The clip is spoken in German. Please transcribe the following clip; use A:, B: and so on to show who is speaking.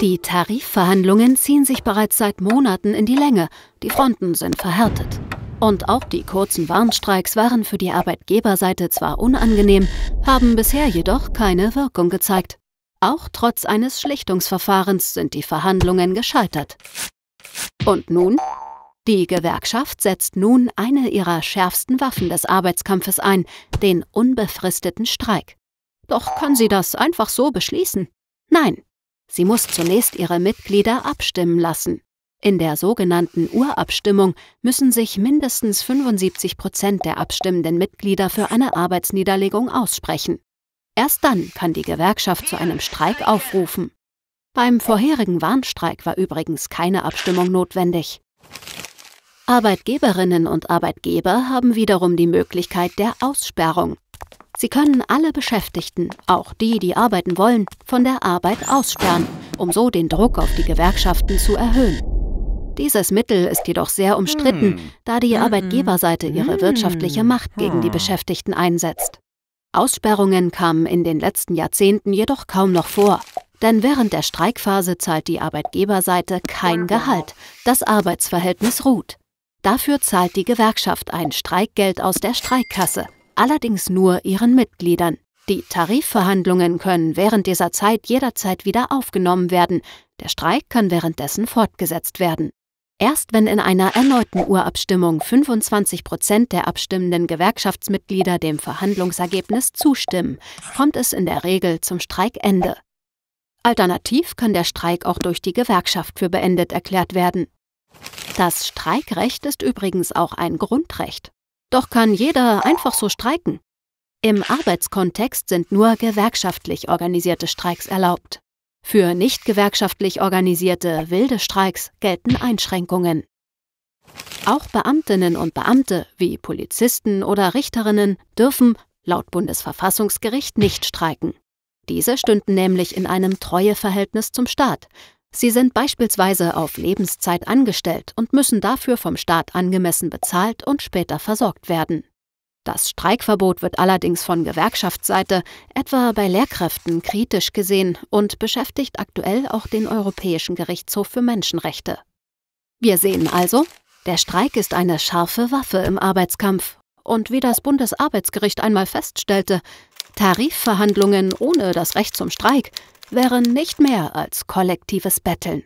A: Die Tarifverhandlungen ziehen sich bereits seit Monaten in die Länge. Die Fronten sind verhärtet. Und auch die kurzen Warnstreiks waren für die Arbeitgeberseite zwar unangenehm, haben bisher jedoch keine Wirkung gezeigt. Auch trotz eines Schlichtungsverfahrens sind die Verhandlungen gescheitert. Und nun? Die Gewerkschaft setzt nun eine ihrer schärfsten Waffen des Arbeitskampfes ein, den unbefristeten Streik. Doch kann sie das einfach so beschließen? Nein, sie muss zunächst ihre Mitglieder abstimmen lassen. In der sogenannten Urabstimmung müssen sich mindestens 75 Prozent der abstimmenden Mitglieder für eine Arbeitsniederlegung aussprechen. Erst dann kann die Gewerkschaft zu einem Streik aufrufen. Beim vorherigen Warnstreik war übrigens keine Abstimmung notwendig. Arbeitgeberinnen und Arbeitgeber haben wiederum die Möglichkeit der Aussperrung. Sie können alle Beschäftigten, auch die, die arbeiten wollen, von der Arbeit aussperren, um so den Druck auf die Gewerkschaften zu erhöhen. Dieses Mittel ist jedoch sehr umstritten, hm. da die hm, hm. Arbeitgeberseite ihre wirtschaftliche Macht gegen die Beschäftigten einsetzt. Aussperrungen kamen in den letzten Jahrzehnten jedoch kaum noch vor, denn während der Streikphase zahlt die Arbeitgeberseite kein Gehalt, das Arbeitsverhältnis ruht. Dafür zahlt die Gewerkschaft ein Streikgeld aus der Streikkasse, allerdings nur ihren Mitgliedern. Die Tarifverhandlungen können während dieser Zeit jederzeit wieder aufgenommen werden, der Streik kann währenddessen fortgesetzt werden. Erst wenn in einer erneuten Urabstimmung 25 Prozent der abstimmenden Gewerkschaftsmitglieder dem Verhandlungsergebnis zustimmen, kommt es in der Regel zum Streikende. Alternativ kann der Streik auch durch die Gewerkschaft für beendet erklärt werden. Das Streikrecht ist übrigens auch ein Grundrecht. Doch kann jeder einfach so streiken. Im Arbeitskontext sind nur gewerkschaftlich organisierte Streiks erlaubt. Für nicht gewerkschaftlich organisierte wilde Streiks gelten Einschränkungen. Auch Beamtinnen und Beamte wie Polizisten oder Richterinnen dürfen laut Bundesverfassungsgericht nicht streiken. Diese stünden nämlich in einem Treueverhältnis zum Staat Sie sind beispielsweise auf Lebenszeit angestellt und müssen dafür vom Staat angemessen bezahlt und später versorgt werden. Das Streikverbot wird allerdings von Gewerkschaftsseite, etwa bei Lehrkräften, kritisch gesehen und beschäftigt aktuell auch den Europäischen Gerichtshof für Menschenrechte. Wir sehen also, der Streik ist eine scharfe Waffe im Arbeitskampf. Und wie das Bundesarbeitsgericht einmal feststellte, Tarifverhandlungen ohne das Recht zum Streik wäre nicht mehr als kollektives Betteln.